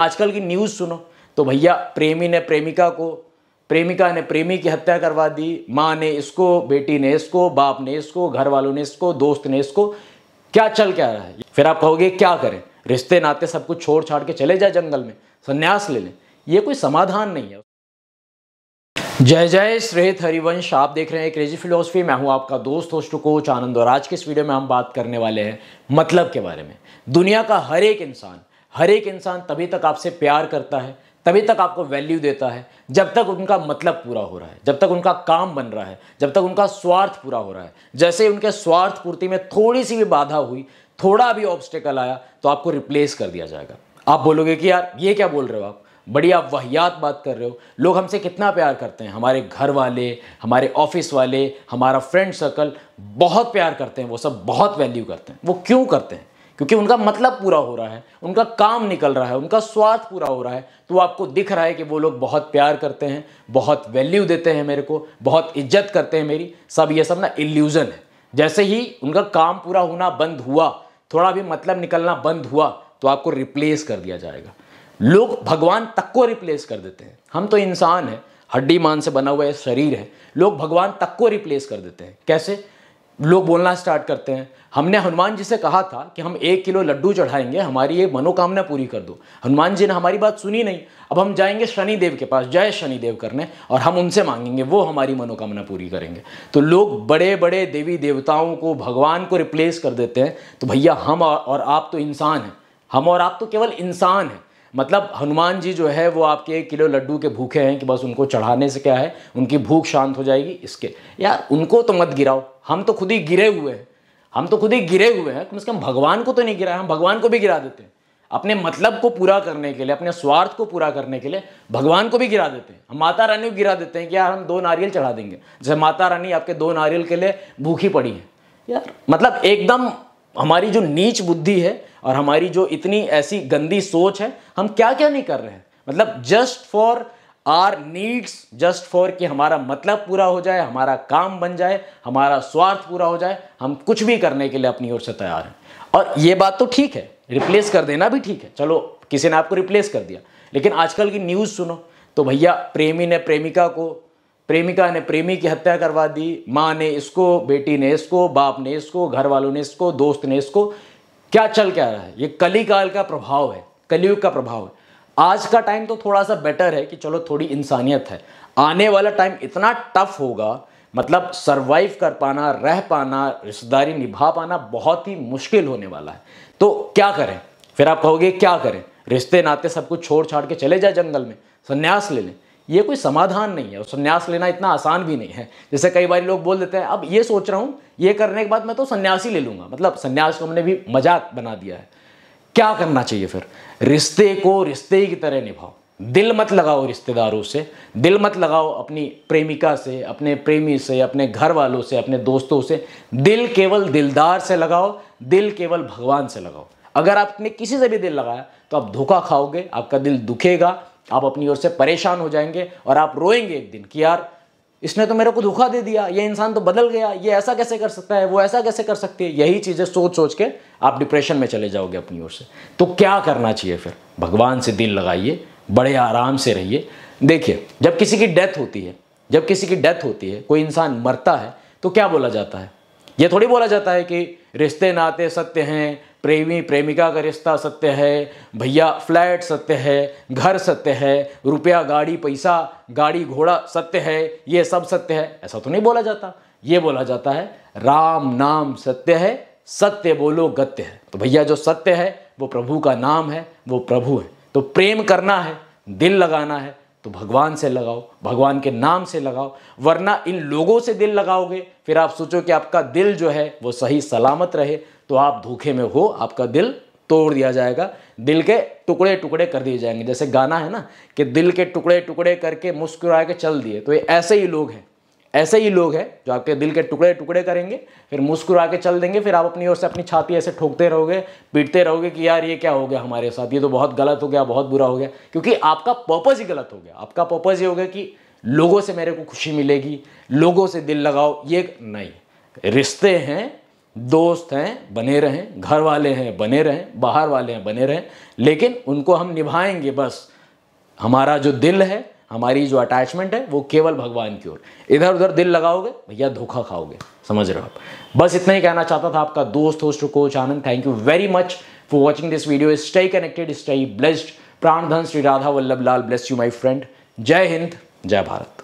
आजकल की न्यूज़ सुनो तो भैया प्रेमी ने प्रेमिका को प्रेमिका ने प्रेमी की हत्या करवा दी माँ ने इसको बेटी ने इसको बाप ने इसको घर वालों ने इसको दोस्त ने इसको क्या चल क्या रहा है फिर आप कहोगे क्या करें रिश्ते नाते सब कुछ छोड़ छाड़ के चले जाए जंगल में संन्यास ले लें ये कोई समाधान नहीं है जय जय श्रेत हरिवंश आप देख रहे हैं क्रेजी फिलोसफी मैं हूं आपका दोस्त होस्ट कोच आनंद और आज के इस वीडियो में हम बात करने वाले हैं मतलब के बारे में दुनिया का हर एक इंसान हर एक इंसान तभी तक आपसे प्यार करता है तभी तक आपको वैल्यू देता है जब तक उनका मतलब पूरा हो रहा है जब तक उनका काम बन रहा है जब तक उनका स्वार्थ पूरा हो रहा है जैसे उनके स्वार्थ पूर्ति में थोड़ी सी भी बाधा हुई थोड़ा भी ऑब्स्टेकल आया तो आपको रिप्लेस कर दिया जाएगा आप बोलोगे कि यार ये क्या बोल रहे हो आप बड़ी आप वाहियात बात कर रहे हो लोग हमसे कितना प्यार करते हैं हमारे घर वाले हमारे ऑफिस वाले हमारा फ्रेंड सर्कल बहुत प्यार करते हैं वो सब बहुत वैल्यू करते हैं वो क्यों करते हैं क्योंकि उनका मतलब पूरा हो रहा है उनका काम निकल रहा है उनका स्वार्थ पूरा हो रहा है तो आपको दिख रहा है कि वो लोग बहुत प्यार करते हैं बहुत वैल्यू देते हैं मेरे को बहुत इज्जत करते हैं मेरी सब ये सब ना इल्यूज़न है जैसे ही उनका काम पूरा होना बंद हुआ थोड़ा भी मतलब निकलना बंद हुआ तो आपको रिप्लेस कर दिया जाएगा लोग भगवान तक को रिप्लेस कर देते हैं हम तो इंसान हैं हड्डी मान से बना हुआ शरीर है लोग भगवान तक को रिप्लेस कर देते हैं कैसे लोग बोलना स्टार्ट करते हैं हमने हनुमान जी से कहा था कि हम एक किलो लड्डू चढ़ाएंगे हमारी ये मनोकामना पूरी कर दो हनुमान जी ने हमारी बात सुनी नहीं अब हम जाएंगे शनिदेव के पास जय शनिदेव करने और हम उनसे मांगेंगे वो हमारी मनोकामना पूरी करेंगे तो लोग बड़े बड़े देवी देवताओं को भगवान को रिप्लेस कर देते हैं तो भैया हम और आप तो इंसान हैं हम और आप तो केवल इंसान हैं मतलब हनुमान जी जो है वो आपके एक किलो लड्डू के भूखे हैं कि बस उनको चढ़ाने से क्या है उनकी भूख शांत हो जाएगी इसके यार उनको तो मत गिराओ हम तो खुद ही गिरे हुए हैं हम तो खुद ही गिरे हुए हैं कम से कम भगवान को तो नहीं गिराए हम भगवान को भी गिरा देते हैं अपने मतलब को पूरा करने के लिए अपने स्वार्थ को पूरा करने के लिए भगवान को भी गिरा देते हैं हम माता रानी को गिरा देते हैं कि यार हम दो नारियल चढ़ा देंगे जैसे माता रानी आपके दो नारियल के लिए भूखी पड़ी है यार मतलब एकदम हमारी जो नीच बुद्धि है और हमारी जो इतनी ऐसी गंदी सोच है हम क्या क्या नहीं कर रहे हैं मतलब just for our needs just for कि हमारा मतलब पूरा हो जाए हमारा काम बन जाए हमारा स्वार्थ पूरा हो जाए हम कुछ भी करने के लिए अपनी ओर से तैयार हैं और ये बात तो ठीक है रिप्लेस कर देना भी ठीक है चलो किसी ने आपको रिप्लेस कर दिया लेकिन आजकल की न्यूज़ सुनो तो भैया प्रेमी ने प्रेमिका को प्रेमिका ने प्रेमी की हत्या करवा दी माँ ने इसको बेटी ने इसको बाप ने इसको घर वालों ने इसको दोस्त ने इसको क्या चल क्या रहा है ये कली काल का प्रभाव है कलयुग का प्रभाव है आज का टाइम तो थोड़ा सा बेटर है कि चलो थोड़ी इंसानियत है आने वाला टाइम इतना टफ होगा मतलब सरवाइव कर पाना रह पाना रिश्तेदारी निभा पाना बहुत ही मुश्किल होने वाला है तो क्या करें फिर आप कहोगे क्या करें रिश्ते नाते सब कुछ छोड़ छाड़ के चले जाए जंगल में संन्यास ले लें ये कोई समाधान नहीं है और संन्यास लेना इतना आसान भी नहीं है जैसे कई बार लोग बोल देते हैं अब ये सोच रहा हूँ ये करने के बाद मैं तो सन्यासी ले लूँगा मतलब सन्यास को हमने भी मजाक बना दिया है क्या करना चाहिए फिर रिश्ते को रिश्ते की तरह निभाओ दिल मत लगाओ रिश्तेदारों से दिल मत लगाओ अपनी प्रेमिका से अपने प्रेमी से अपने घर वालों से अपने दोस्तों से दिल केवल दिलदार से लगाओ दिल केवल भगवान से लगाओ अगर आपने किसी से भी दिल लगाया तो आप धोखा खाओगे आपका दिल दुखेगा आप अपनी ओर से परेशान हो जाएंगे और आप रोएंगे एक दिन कि यार इसने तो मेरे को धोखा दे दिया ये इंसान तो बदल गया ये ऐसा कैसे कर सकता है वो ऐसा कैसे कर सकती है यही चीज़ें सोच सोच के आप डिप्रेशन में चले जाओगे अपनी ओर से तो क्या करना चाहिए फिर भगवान से दिल लगाइए बड़े आराम से रहिए देखिए जब किसी की डेथ होती है जब किसी की डेथ होती है कोई इंसान मरता है तो क्या बोला जाता है ये थोड़ी बोला जाता है कि रिश्ते नाते सत्य हैं प्रेमी प्रेमिका का रिश्ता सत्य है भैया फ्लैट सत्य है घर सत्य है रुपया गाड़ी पैसा गाड़ी घोड़ा सत्य है ये सब सत्य है ऐसा तो नहीं बोला जाता ये बोला जाता है राम नाम सत्य है सत्य बोलो गत्य है तो भैया जो सत्य है वो प्रभु का नाम है वो प्रभु है तो प्रेम करना है दिल लगाना है तो भगवान से लगाओ भगवान के नाम से लगाओ वरना इन लोगों से दिल लगाओगे फिर आप सोचो कि आपका दिल जो है वो सही सलामत रहे तो आप धोखे में हो आपका दिल तोड़ दिया जाएगा दिल के टुकड़े टुकड़े कर दिए जाएंगे जैसे गाना है ना कि दिल के टुकड़े टुकड़े करके मुस्कुरा के चल दिए तो ये ऐसे ही लोग हैं ऐसे ही लोग हैं जो आपके दिल के टुकड़े टुकड़े करेंगे फिर मुस्कुरा के चल देंगे फिर आप अपनी ओर से अपनी छाती ऐसे ठोकते रहोगे पीटते रहोगे कि यार ये क्या हो गया हमारे साथ ये तो बहुत गलत हो गया बहुत बुरा हो गया क्योंकि आपका पर्पज़ ही गलत हो गया आपका पर्पज़ ये हो गया कि लोगों से मेरे को खुशी मिलेगी लोगों से दिल लगाओ ये नहीं रिश्ते हैं दोस्त हैं बने रहें घर वाले हैं बने रहें बाहर वाले हैं बने रहें लेकिन उनको हम निभाएंगे बस हमारा जो दिल है हमारी जो अटैचमेंट है वो केवल भगवान की ओर इधर उधर दिल लगाओगे भैया धोखा खाओगे समझ रहे हो आप बस इतना ही कहना चाहता था आपका दोस्त host coach Anand thank you very much for watching this video stay connected stay blessed प्राणधन Shri Radha Vallabh Lal bless you my friend जय हिंद जय भारत